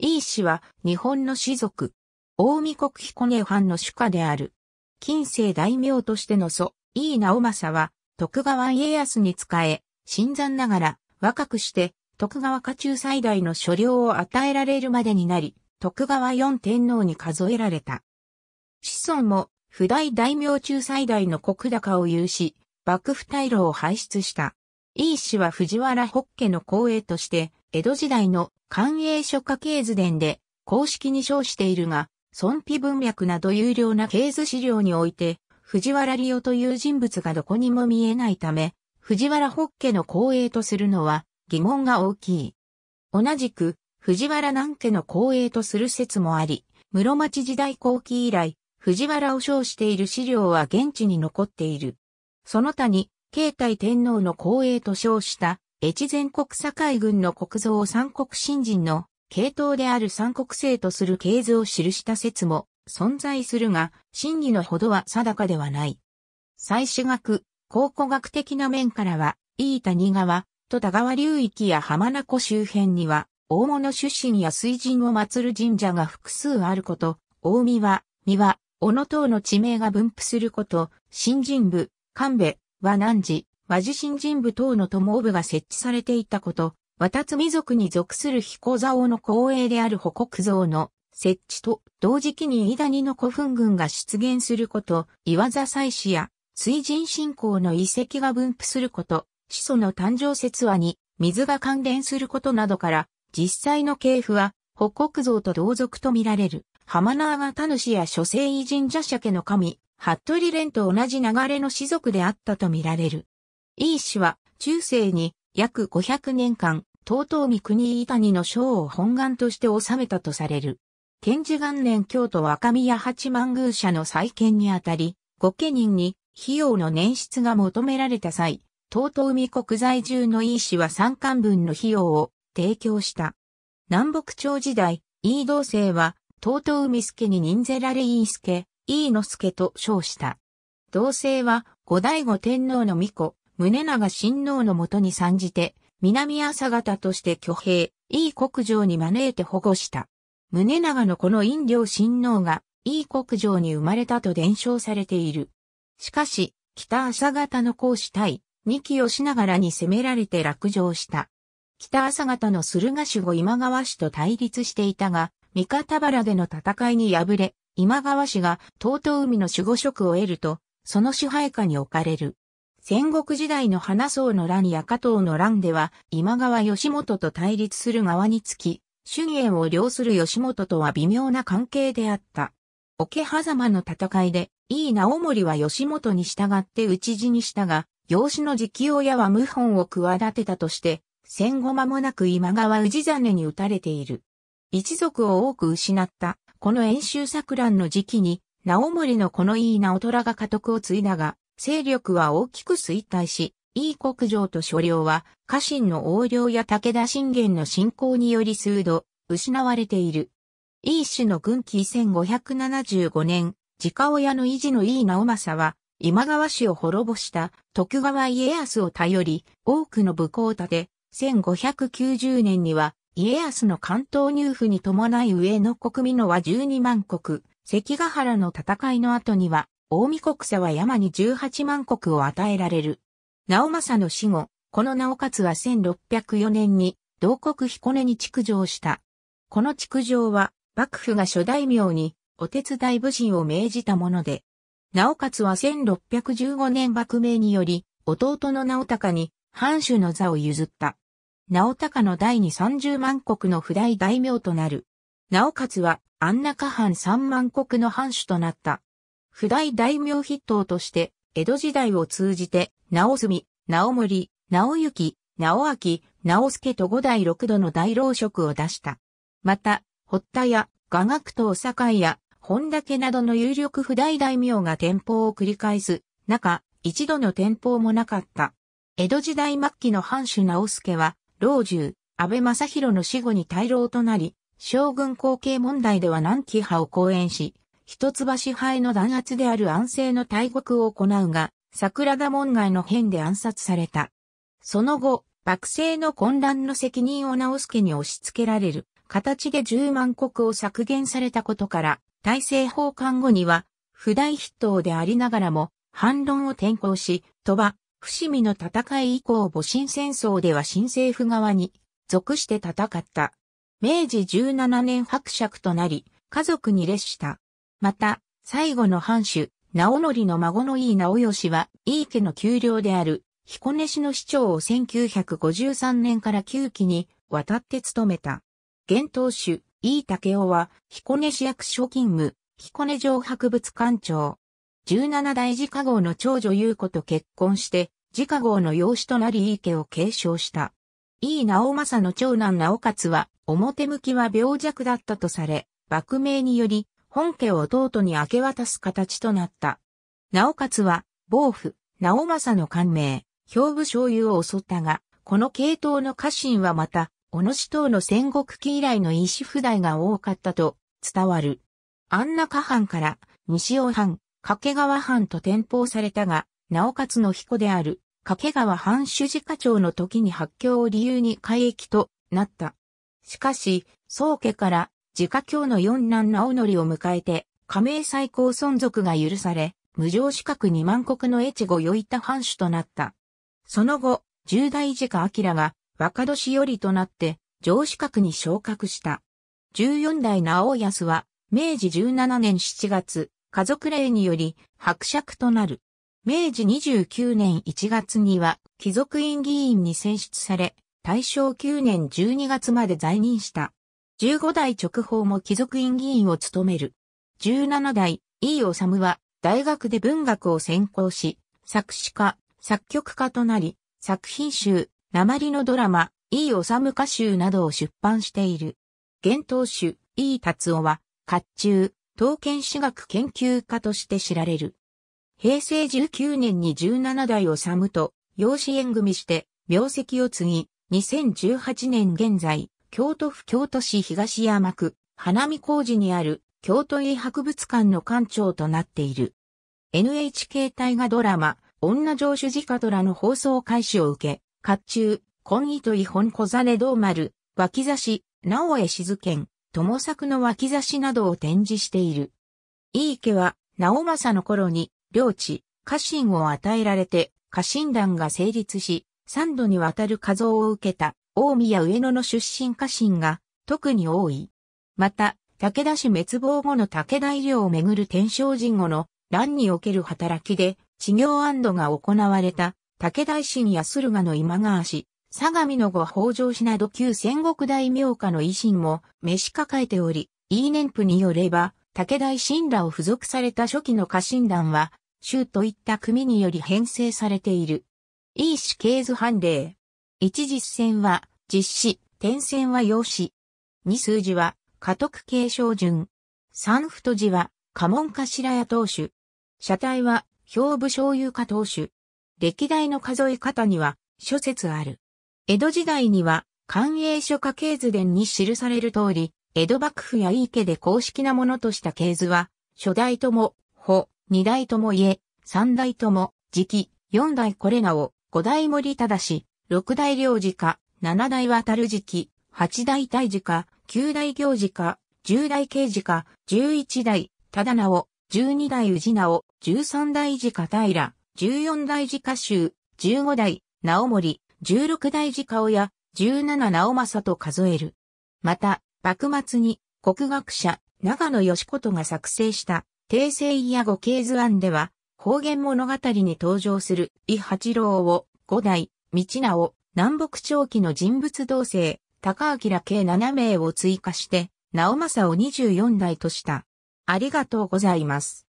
イー氏は日本の士族、大見国彦根藩の主家である。近世大名としての祖、イー直政は、徳川家康に仕え、新参ながら若くして徳川家中最大の所領を与えられるまでになり、徳川四天皇に数えられた。子孫も、不代大名中最大の国高を有し、幕府大老を輩出した。イー氏は藤原北家の後衛として、江戸時代の官営書家系図伝で公式に称しているが、尊卑文脈など有料な系図資料において、藤原理夫という人物がどこにも見えないため、藤原北家の後衛とするのは疑問が大きい。同じく、藤原南家の後衛とする説もあり、室町時代後期以来、藤原を称している資料は現地に残っている。その他に、慶太天皇の後衛と称した越前国境軍の国像を三国新人の系統である三国制とする系図を記した説も存在するが、真偽のほどは定かではない。祭祀学、考古学的な面からは、飯谷川戸田川流域や浜名湖周辺には、大物出身や水神を祀る神社が複数あること、大見は、三輪、小野等の地名が分布すること、新人部、神戸、は南寺、和地新人部等の友部が設置されていたこと、渡津族に属する彦蔵の後衛である保国像の設置と同時期に伊谷の古墳群が出現すること、岩座祭祀や水神信仰の遺跡が分布すること、始祖の誕生説話に水が関連することなどから、実際の系譜は保国像と同族とみられる。浜縄が田主や諸聖遺神社社家の神、服部連と同じ流れの士族であったとみられる。E 氏は中世に約500年間、東東三国伊谷の省を本願として治めたとされる。天治元年京都若宮八幡宮社の再建にあたり、御家人に費用の捻出が求められた際、東東海国在住の E 氏は三冠分の費用を提供した。南北朝時代、E 同姓は、東東海助に任せられ E 助、E の助と称した。同姓は、後醍醐天皇の御子、宗長親王のもとに参じて、南朝方として挙兵、いい国城に招いて保護した。宗長のこの陰領親王が、いい国城に生まれたと伝承されている。しかし、北朝方の公子対、二期をしながらに攻められて落城した。北朝方の駿河守護今川氏と対立していたが、三方原での戦いに敗れ、今川氏が東東海の守護職を得ると、その支配下に置かれる。戦国時代の花僧の乱や加藤の乱では、今川義元と対立する側につき、主義を領する義元とは微妙な関係であった。桶狭間の戦いで、井伊直盛は義元に従って討ち死にしたが、養子の直親は謀反を企てたとして、戦後間もなく今川氏真に打たれている。一族を多く失った、この演習作乱の時期に、直盛のこの井伊直虎が家督を継いだが、勢力は大きく衰退し、いい国城と所領は家臣の横領や武田信玄の侵攻により数度失われている。いい氏の軍記1575年、自家親の維持のいい直政は今川氏を滅ぼした徳川家康を頼り、多くの武功を立て、1590年には家康の関東入府に伴い上の国民の和12万国、関ヶ原の戦いの後には大見国佐は山に18万国を与えられる。直政の死後、この直勝は1604年に、同国彦根に築城した。この築城は、幕府が諸大名に、お手伝い武人を命じたもので、直勝は1615年幕命により、弟の直隆に、藩主の座を譲った。直隆の第に30万国の不代大名となる。直勝は安中藩3万国の藩主となった。普代大名筆頭として、江戸時代を通じて、直住、直森、直行、直明、直助と五代六度の大老職を出した。また、堀田や、雅楽と堺や、本岳などの有力普代大名が天保を繰り返す、中、一度の天保もなかった。江戸時代末期の藩主直助は、老中、安倍正弘の死後に大老となり、将軍後継問題では南紀派を講演し、一橋派の弾圧である安政の大国を行うが、桜田門外の変で暗殺された。その後、幕政の混乱の責任を直助に押し付けられる形で10万国を削減されたことから、大政奉還後には、不大筆頭でありながらも、反論を転向し、鳥羽、伏見の戦い以降戊辰戦争では新政府側に属して戦った。明治17年伯爵となり、家族に列した。また、最後の藩主、直則の孫の井伊直義は、井伊家の丘陵である、彦根市の市長を1953年から9期に渡って務めた。現当主、井伊武雄は、彦根市役所勤務、彦根城博物館長。17代自家号の長女優子と結婚して、自家号の養子となり井伊家を継承した。井伊直政の長男直勝は、表向きは病弱だったとされ、幕名により、本家を弟に明け渡す形となった。直勝は、暴父、直政の官名、兵部醤油を襲ったが、この系統の家臣はまた、小野氏等の戦国期以来の意思不代が多かったと伝わる。安中藩から西尾藩、掛川藩と転封されたが、直勝の彦である掛川藩主事課長の時に発狂を理由に改易となった。しかし、宗家から自家教の四男直則を迎えて、加盟最高存続が許され、無常資格二万国の越後与板藩主となった。その後、十代家明が若年寄りとなって、上資格に昇格した。十四代直康は、明治十七年七月、家族令により、伯爵となる。明治二十九年一月には、貴族院議員に選出され、大正九年十二月まで在任した。15代直報も貴族院議員を務める。17代、井伊治は、大学で文学を専攻し、作詞家、作曲家となり、作品集、鉛のドラマ、井伊治歌集などを出版している。現当主、井伊達夫は、甲冑、刀剣史学研究家として知られる。平成19年に17代治と、養子縁組して、名跡を継ぎ、2018年現在、京都府京都市東山区、花見工事にある京都医博物館の館長となっている。NHK 大河ドラマ、女城主ジ家ドラの放送開始を受け、甲冑、今糸違本小金道丸、脇差し、直江静剣、友作の脇差しなどを展示している。井伊家は、直政の頃に、領地、家臣を与えられて、家臣団が成立し、三度にわたる像を受けた大宮上野の出身家臣が特に多い。また、武田氏滅亡後の武田医療をめぐる天正神後の乱における働きで、治療安堵が行われた武田維新や駿河の今川氏、相模の後北条氏など旧戦国大名家の維新も召し抱えており、いい年譜によれば、武田維新らを付属された初期の家臣団は、州といった組により編成されている。いい死刑図判例。一実戦は実施、点線は用紙。二数字は家督継承順。三太字は家紋頭や当主。車体は兵部醤油家当主。歴代の数え方には諸説ある。江戸時代には官営書家系図伝に記される通り、江戸幕府や井家で公式なものとした系図は、初代とも、保、二代とも家、三代とも、時期、四代これらを、五代森忠し、六大領事課、七大渡る時期、八大大事課、九大行事課、十大刑事課、十一代、忠直、十二代氏直、十三代事課平、十四代事課衆、十五代、直森、十六代事課親、十七直政と数える。また、幕末に国学者、長野義琴が作成した、定性伊や五系図案では、方言物語に登場する伊八郎を五代、道直、南北朝期の人物同性、高明計7名を追加して、直政を24代とした。ありがとうございます。